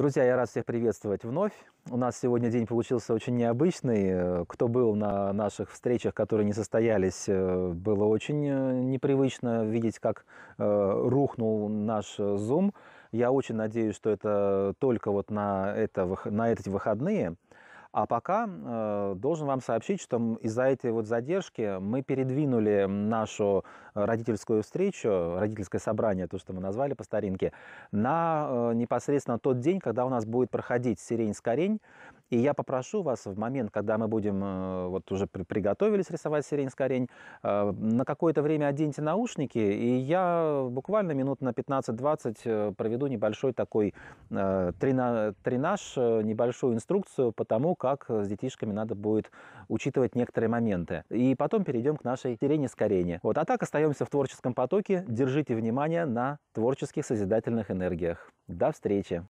Друзья, я рад всех приветствовать вновь. У нас сегодня день получился очень необычный. Э, кто был на наших встречах, которые не состоялись, э, было очень э, непривычно видеть, как рухнул наш Zoom. Я очень надеюсь, что это только вот на, это, на эти выходные. А пока э, должен вам сообщить, что из-за этой вот задержки мы передвинули нашу э, родительскую встречу, родительское собрание, то, что мы назвали по старинке, на э, непосредственно тот день, когда у нас будет проходить сирень-скорень. И я попрошу вас в момент, когда мы будем, э, вот уже приготовились рисовать сирень с э, на какое-то время оденьте наушники, и я буквально минут на 15-20 э, проведу небольшой такой тренаж, небольшую инструкцию по тому, как с детишками надо будет учитывать некоторые моменты. И потом перейдем к нашей сирене с Вот, а так остаемся в творческом потоке. Держите внимание на творческих созидательных энергиях. До встречи!